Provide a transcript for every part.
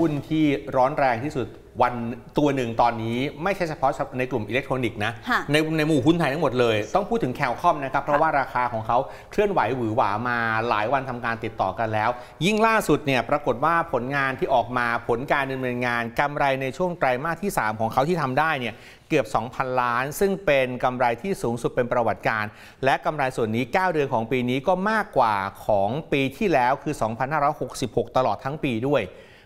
หุ้นที่ร้อนแรงที่สุดวันตัวหนึ่งตอนนี้ ไม่ใช่เฉพาะในกลุ่มอิเล็กทรอนิกส์นะในในหมู่หุ้นไทยทั้งหมดเลย ต้องพูดถึงแคลคอมนะครับ เพราะว่าราคาของเขาเคลื่อนไหวหวือหวามาหลายวันทำการติดต่อกันแล้ว ยิ่งล่าสุดเนี่ยปรากฏว่าผลงานที่ออกมาผลการดำเนินงาน กำไรในช่วงไตรมาสที่ 3 ของเขาที่ทำได้เนี่ยเกือบ 2,000 ล้าน ซึ่งเป็นกำไรที่สูงสุดเป็นประวัติการ และกำไรส่วนนี้ 9 เดือนของปีนี้ก็มากกว่าของปีที่แล้วคือ 2,566 ตลอดทั้งปีด้วย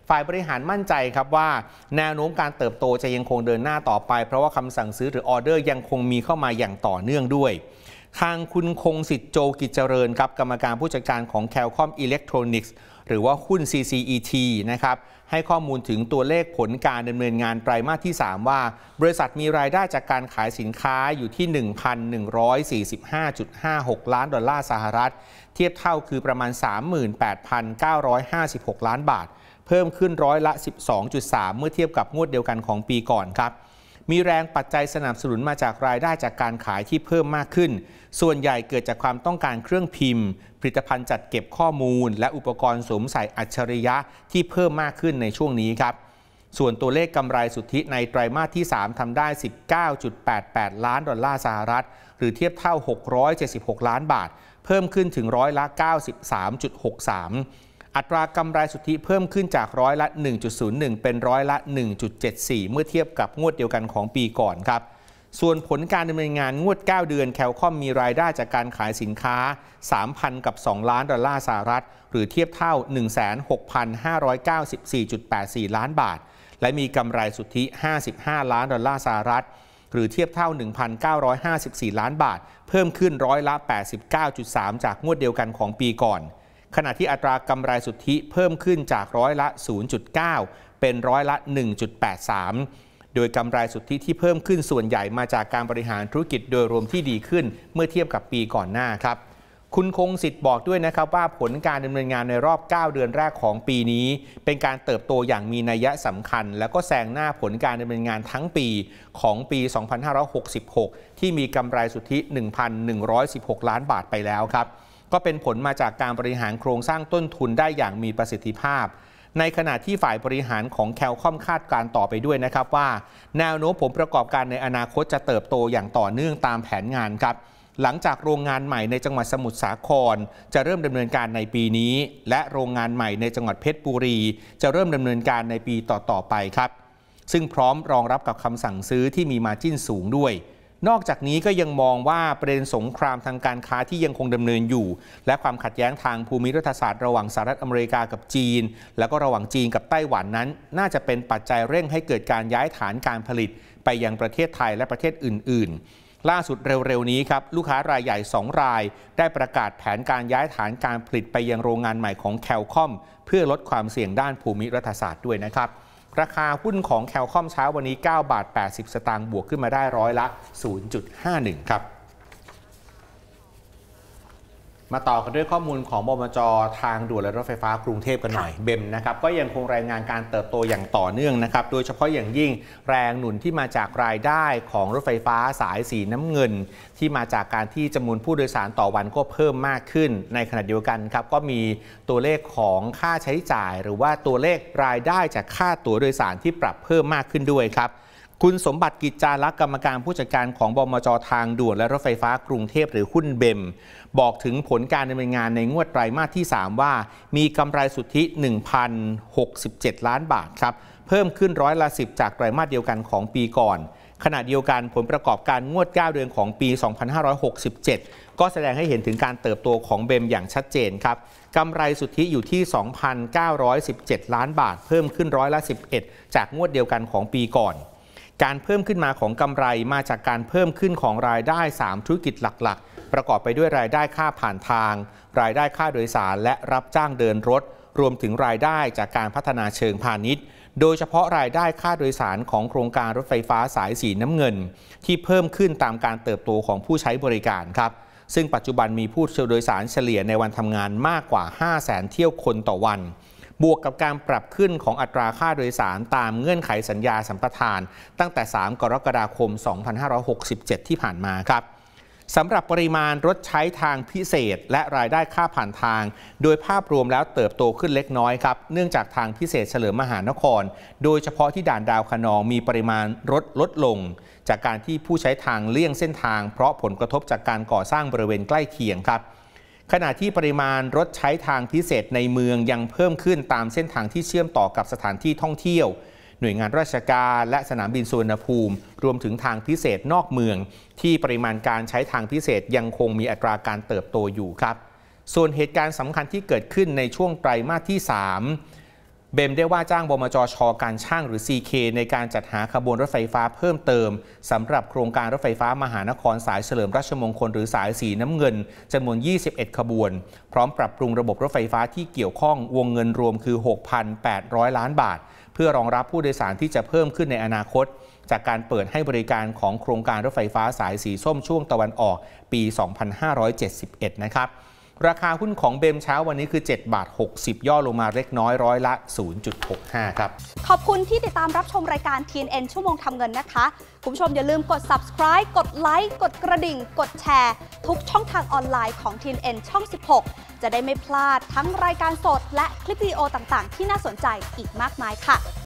ฝ่ายบริหารมั่นใจครับว่า แนวโน้มการเติบโตจะยังคงเดินหน้าต่อไป เพราะว่าคำสั่งซื้อหรือออเดอร์ยังคงมีเข้ามาอย่างต่อเนื่องด้วยทางคุณคงสิทธิ์โจกิจเจริญครับ กรรมการผู้จัดการของแคลคอมอิเล็กทรอนิกส์หรือว่าหุ้น CCET นะครับ ให้ข้อมูลถึงตัวเลขผลการดำเนินงานไตรมาสที่ 3 ว่า บริษัทมีรายได้จากการขายสินค้าอยู่ที่ 1,145.56 ล้านดอลลาร์สหรัฐ เทียบเท่าคือประมาณ 38,956 ล้านบาท เพิ่มขึ้นร้อยละ 12.3 เมื่อเทียบกับงวดเดียวกันของปีก่อนครับมีแรงปัจจัยสนับสนุนมาจากรายได้จากการขายที่เพิ่มมากขึ้น ส่วนใหญ่เกิดจากความต้องการเครื่องพิมพ์ ผลิตภัณฑ์จัดเก็บข้อมูล และอุปกรณ์สวมใส่อัจฉริยะที่เพิ่มมากขึ้นในช่วงนี้ครับ ส่วนตัวเลขกำไรสุทธิในไตรามาสที่ 3ทำได้ 19.88 ล้านดอลลาร์สหรัฐ หรือเทียบเท่า 676 ล้านบาท เพิ่มขึ้นถึงร้อยละ93.63อัตรากำไรสุทธิเพิ่มขึ้นจากร้อยละ1.01 เป็นร้อยละ 1.74 เมื่อเทียบกับงวดเดียวกันของปีก่อนครับ ส่วนผลการดำเนินงานงวด 9 เดือนแคลคอมมีรายได้จากการขายสินค้า3,000กับ 2 ล้านดอลลาร์สหรัฐหรือเทียบเท่า16,594.84ล้านบาท และมีกำไรสุทธิ55 ล้านดอลลาร์สหรัฐ หรือเทียบเท่า 1,954 ล้านบาท เพิ่มขึ้นร้อยละ 89.3 จากงวดเดียวกันของปีก่อนขณะที่อัตรากำไรสุทธิเพิ่มขึ้นจากร้อยละ 0.9 เป็นร้อยละ 1.83 โดยกำไรสุทธิที่เพิ่มขึ้นส่วนใหญ่มาจากการบริหารธุรกิจโดยรวมที่ดีขึ้นเมื่อเทียบกับปีก่อนหน้าครับ คุณคงสิทธิ์บอกด้วยนะครับว่าผลการดำเนินงานในรอบ 9 เดือนแรกของปีนี้ เป็นการเติบโตอย่างมีนัยสำคัญ แล้วก็แซงหน้าผลการดำเนินงานทั้งปีของปี 2566 ที่มีกำไรสุทธิ 1,116 ล้านบาทไปแล้วครับก็เป็นผลมาจากการบริหารโครงสร้างต้นทุนได้อย่างมีประสิทธิภาพ ในขณะที่ฝ่ายบริหารของแคลคอมคาดการต่อไปด้วยนะครับว่า แนวโน้มผลประกอบการในอนาคตจะเติบโตอย่างต่อเนื่องตามแผนงานครับ หลังจากโรงงานใหม่ในจังหวัดสมุทรสาคร จะเริ่มดำเนินการในปีนี้ และโรงงานใหม่ในจังหวัดเพชรบุรี จะเริ่มดำเนินการในปีต่อๆไปครับซึ่งพร้อมรองรับกับคำสั่งซื้อที่มีมาจิ้นสูงด้วยนอกจากนี้ก็ยังมองว่าประเด็นสงครามทางการค้าที่ยังคงดำเนินอยู่ และความขัดแย้งทางภูมิรัฐศาสตร์ระหว่างสหรัฐอเมริกากับจีน แล้วก็ระหว่างจีนกับไต้หวันนั้น น่าจะเป็นปัจจัยเร่งให้เกิดการย้ายฐานการผลิตไปยังประเทศไทยและประเทศอื่นๆ ล่าสุดเร็วๆ นี้ครับ ลูกค้ารายใหญ่ 2 ราย ได้ประกาศแผนการย้ายฐานการผลิตไปยังโรงงานใหม่ของแคลคอม เพื่อลดความเสี่ยงด้านภูมิรัฐศาสตร์ด้วยนะครับราคาหุ้นของแคลคอมเช้าวันนี้ 9 บาท 80 สตางค์ บวกขึ้นมาได้ร้อยละ 0.51 ครับมาต่อกันด้วยข้อมูลของบมจทางด่วนและรถไฟฟ้ากรุงเทพกันหน่อยเบมนะครับ ก็ยังคงรายงานการเติบโตอย่างต่อเนื่องนะครับโดยเฉพาะอย่างยิ่งแรงหนุนที่มาจากรายได้ของรถไฟฟ้าสายสีน้ำเงิน ที่มาจากการที่จำนวนผู้โดยสารต่อวันก็เพิ่มมากขึ้น ในขณะเดียวกันครับก็มีตัวเลขของค่าใช้จ่าย หรือว่าตัวเลขรายได้จากค่าตั๋วโดยสารที่ปรับเพิ่มมากขึ้นด้วยครับคุณสมบัติกิจจารักกรรมการผู้จัดการของบมจทางด่วนและรถไฟฟ้ากรุงเทพหรือหุ้นเบม บอกถึงผลการดำเนินงานในงวดไตรมาสที่ 3 ว่า มีกำไรสุทธิ1,067 ล้านบาทครับเพิ่มขึ้นร้อยละ10 จากไตรมาสเดียวกันของปีก่อน ขณะเดียวกันผลประกอบการงวด 9 เดือนของปี 2567 ก็แสดงให้เห็นถึงการเติบโตของเบมอย่างชัดเจนครับกำไรสุทธิอยู่ที่ 2,917 ล้านบาท เพิ่มขึ้นร้อยละ11 จากงวดเดียวกันของปีก่อนการเพิ่มขึ้นมาของกำไรมาจากการเพิ่มขึ้นของรายได้3ธุรกิจหลักๆ ประกอบไปด้วยรายได้ค่าผ่านทาง รายได้ค่าโดยสารและรับจ้างเดินรถ รวมถึงรายได้จากการพัฒนาเชิงพาณิชย์ โดยเฉพาะรายได้ค่าโดยสารของโครงการรถไฟฟ้าสายสีน้ำเงิน ที่เพิ่มขึ้นตามการเติบโตของผู้ใช้บริการครับ ซึ่งปัจจุบันมีผู้โดยสารเฉลี่ยในวันทำงานมากกว่า5 0 0 0 0 0 เที่ยวคนต่อวันบวกกับการปรับขึ้นของอัตราค่าโดยสารตามเงื่อนไขสัญญาสัมปทาน ตั้งแต่ 3 กรกฎาคม 2567 ที่ผ่านมาครับสำหรับปริมาณรถใช้ทางพิเศษและรายได้ค่าผ่านทาง โดยภาพรวมแล้วเติบโตขึ้นเล็กน้อยครับ เนื่องจากทางพิเศษเฉลิมมหานคร โดยเฉพาะที่ด่านดาวคนองมีปริมาณรถลดลง จากการที่ผู้ใช้ทางเลี่ยงเส้นทาง เพราะผลกระทบจากการก่อสร้างบริเวณใกล้เคียงครับขณะที่ปริมาณรถใช้ทางพิเศษในเมืองยังเพิ่มขึ้นตามเส้นทางที่เชื่อมต่อกับสถานที่ท่องเที่ยว หน่วยงานราชการและสนามบินสุวรรณภูมิ รวมถึงทางพิเศษนอกเมือง ที่ปริมาณการใช้ทางพิเศษยังคงมีอัตราการเติบโตอยู่ครับ ส่วนเหตุการณ์สำคัญที่เกิดขึ้นในช่วงไตรมาสที่ 3เบมได้ว่าจ้างบมจชการช่างหรือ CK ในการจัดหาขบวนรถไฟฟ้าเพิ่มเติมสำหรับโครงการรถไฟฟ้ามหานครสายเฉลิมราชมงคลหรือสายสีน้ำเงินจำนวน 21 ขบวน พร้อมปรับปรุงระบบรถไฟฟ้าที่เกี่ยวข้องวงเงินรวมคือ 6,800 ล้านบาท เพื่อรองรับผู้โดยสารที่จะเพิ่มขึ้นในอนาคต จากการเปิดให้บริการของโครงการรถไฟฟ้าสายสีส้มช่วงตะวันออก ปี 2571 นะครับราคาหุ้นของเบมเช้าวันนี้คือ 7 บาท 60 ย่อลงมาเล็กน้อยร้อยละ 0.65 ครับ ขอบคุณที่ติดตามรับชมรายการ TNN ชั่วโมงทำเงินนะคะ คุณผู้ชมอย่าลืมกด subscribe กดไลค์กดกระดิ่ง กดแชร์ทุกช่องทางออนไลน์ของ TNN ช่อง 16 จะได้ไม่พลาดทั้งรายการสดและคลิปวิดีโอต่างๆ ที่น่าสนใจอีกมากมายค่ะ